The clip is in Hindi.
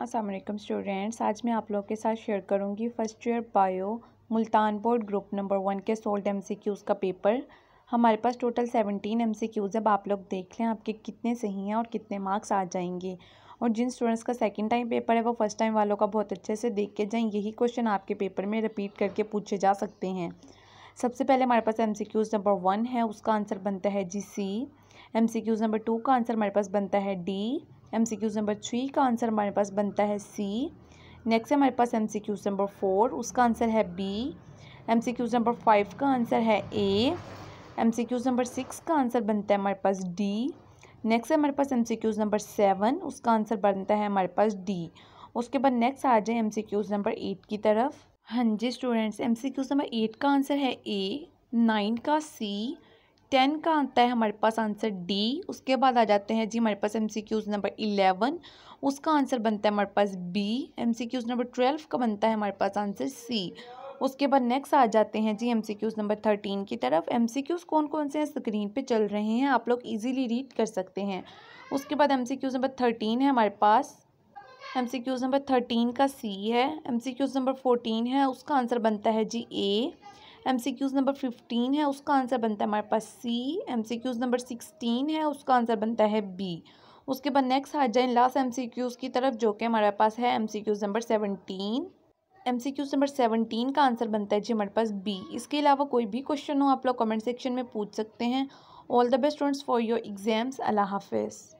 असलम स्टूडेंट्स आज मैं आप लोग के साथ शेयर करूंगी first year bio Multan board group number one के सोल्ड एम सी क्यूज़ का पेपर हमारे पास total seventeen M C Qs अब आप लोग देख लें आपके कितने सही हैं और कितने मार्क्स आ जाएंगे और जिन स्टूडेंट्स का सेकेंड टाइम पेपर है वो फर्स्ट टाइम वालों का बहुत अच्छे से देख के जाएँ यही क्वेश्चन आपके पेपर में रिपीट करके पूछे जा सकते हैं सबसे पहले हमारे पास M C Qs number one है उसका आंसर बनता है जी C M C Qs number two का आंसर हमारे पास बनता है D M C Qs number three का आंसर हमारे पास बनता है सी नेक्स्ट है हमारे पास M C Qs number four उसका आंसर है B M C Qs number five का आंसर है A M C Qs number six का आंसर बनता है हमारे पास डी नेक्स्ट है हमारे पास M C Qs number seven उसका आंसर बनता है हमारे पास डी उसके बाद नेक्स्ट आ जाए M C Qs number eight की तरफ हाँ जी students M C Qs number eight का आंसर है ए नाइन का सी टेन का आता है हमारे पास आंसर डी उसके बाद आ जाते हैं जी हमारे पास M C Qs number eleven उसका आंसर बनता है हमारे पास B M C Qs number twelve का बनता है हमारे पास आंसर सी उसके बाद नेक्स्ट आ जाते हैं जी M C Qs number thirteen की तरफ एम सी क्यूज़ कौन कौन से हैं स्क्रीन पे चल रहे हैं आप लोग इजीली रीड कर सकते हैं उसके बाद M C Qs number thirteen है हमारे पास M C Qs number thirteen का सी है M C Qs number fourteen है उसका आंसर बनता है जी A M C Qs number fifteen है उसका आंसर बनता है हमारे पास C M C Qs number sixteen है उसका आंसर बनता है बी उसके बाद नेक्स्ट आ जाए लास्ट एम सी क्यूज़ की तरफ जो कि हमारे पास है M C Qs number seventeen M C Qs number seventeen का आंसर बनता है जी हमारे पास बी इसके अलावा कोई भी क्वेश्चन हो आप लोग कमेंट सेक्शन में पूछ सकते हैं all the best students for your exams अल्लाह हाफिज़